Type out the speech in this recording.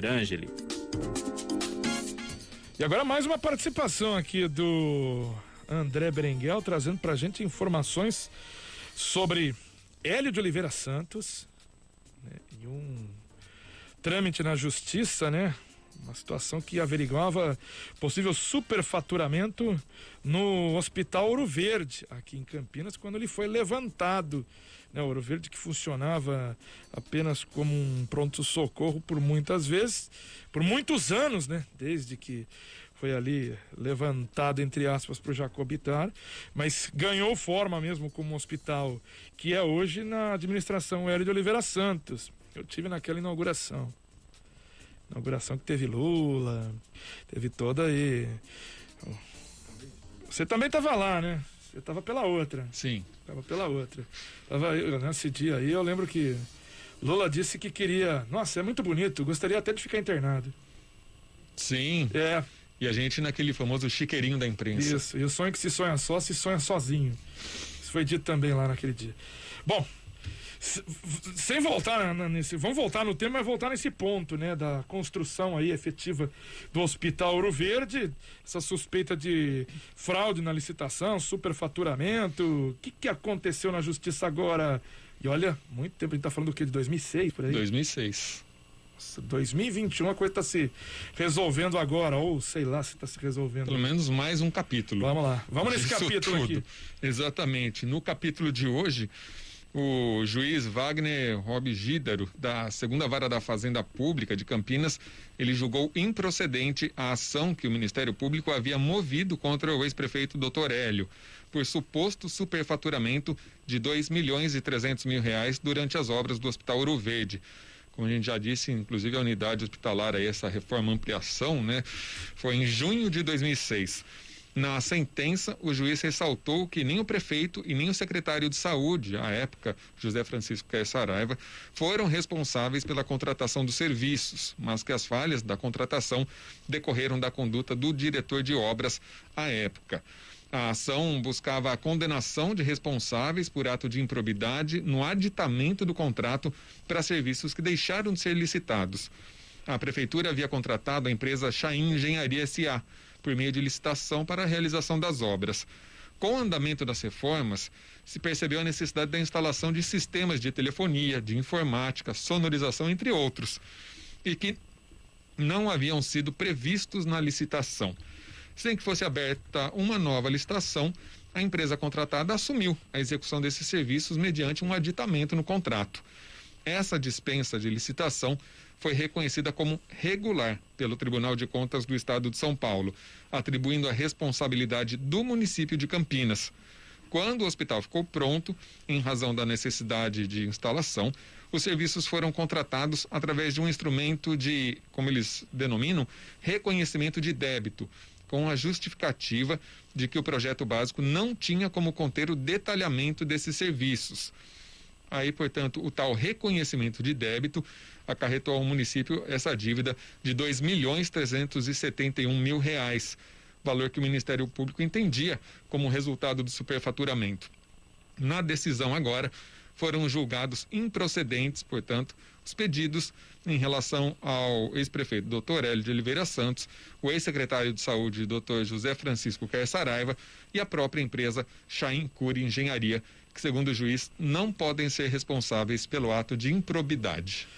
Pierangeli. E agora mais uma participação aqui do André Berenguel trazendo pra gente informações sobre Hélio de Oliveira Santos né, e um trâmite na justiça, né? Uma situação que averiguava possível superfaturamento no Hospital Ouro Verde, aqui em Campinas, quando ele foi levantado. Né, Ouro Verde que funcionava apenas como um pronto-socorro por muitas vezes, por muitos anos, né? Desde que foi ali levantado, entre aspas, para o Jacobitar, mas ganhou forma mesmo como hospital, que é hoje na administração Hélio de Oliveira Santos. Eu tive naquela inauguração. Inauguração que teve Lula, teve toda aí. Você também estava lá, né? Você estava pela outra. Sim. Estava pela outra. Tava né, nesse dia aí, eu lembro que Lula disse que queria. Nossa, é muito bonito, gostaria até de ficar internado. Sim. É. E a gente naquele famoso chiqueirinho da imprensa. Isso, e o sonho é que se sonha só, se sonha sozinho. Isso foi dito também lá naquele dia. Bom, sem voltar nesse, vamos voltar no tema, mas voltar nesse ponto, né, da construção aí efetiva do Hospital Ouro Verde, essa suspeita de fraude na licitação, superfaturamento, o que que aconteceu na justiça agora? E olha, muito tempo a gente tá falando do que de 2006 por aí. 2006. 2021 a coisa está se resolvendo agora, ou sei lá se está se resolvendo. Pelo menos mais um capítulo. Vamos lá, vamos nesse Isso capítulo tudo. aqui. Exatamente. No capítulo de hoje, o juiz Wagner Rob Gídaro, da segunda vara da Fazenda Pública de Campinas, ele julgou improcedente a ação que o Ministério Público havia movido contra o ex-prefeito Dr. Hélio, por suposto superfaturamento de 2 milhões e 300 mil reais durante as obras do Hospital Ouro Verde como a gente já disse, inclusive a unidade hospitalar, aí, essa reforma ampliação, né, foi em junho de 2006. Na sentença, o juiz ressaltou que nem o prefeito e nem o secretário de saúde, à época José Francisco Caio Saraiva, foram responsáveis pela contratação dos serviços, mas que as falhas da contratação decorreram da conduta do diretor de obras à época. A ação buscava a condenação de responsáveis por ato de improbidade no aditamento do contrato para serviços que deixaram de ser licitados. A prefeitura havia contratado a empresa Chain Engenharia SA por meio de licitação para a realização das obras. Com o andamento das reformas, se percebeu a necessidade da instalação de sistemas de telefonia, de informática, sonorização, entre outros, e que não haviam sido previstos na licitação. Sem que fosse aberta uma nova licitação, a empresa contratada assumiu a execução desses serviços mediante um aditamento no contrato. Essa dispensa de licitação foi reconhecida como regular pelo Tribunal de Contas do Estado de São Paulo, atribuindo a responsabilidade do município de Campinas. Quando o hospital ficou pronto, em razão da necessidade de instalação, os serviços foram contratados através de um instrumento de, como eles denominam, reconhecimento de débito, com a justificativa de que o projeto básico não tinha como conter o detalhamento desses serviços. Aí, portanto, o tal reconhecimento de débito acarretou ao município essa dívida de dois milhões trezentos e setenta e um mil reais, valor que o Ministério Público entendia como resultado do superfaturamento. Na decisão agora, foram julgados improcedentes, portanto, os pedidos em relação ao ex-prefeito Dr. Hélio de Oliveira Santos, o ex-secretário de Saúde Dr. José Francisco Caio Saraiva e a própria empresa Chain Cura Engenharia, que segundo o juiz não podem ser responsáveis pelo ato de improbidade.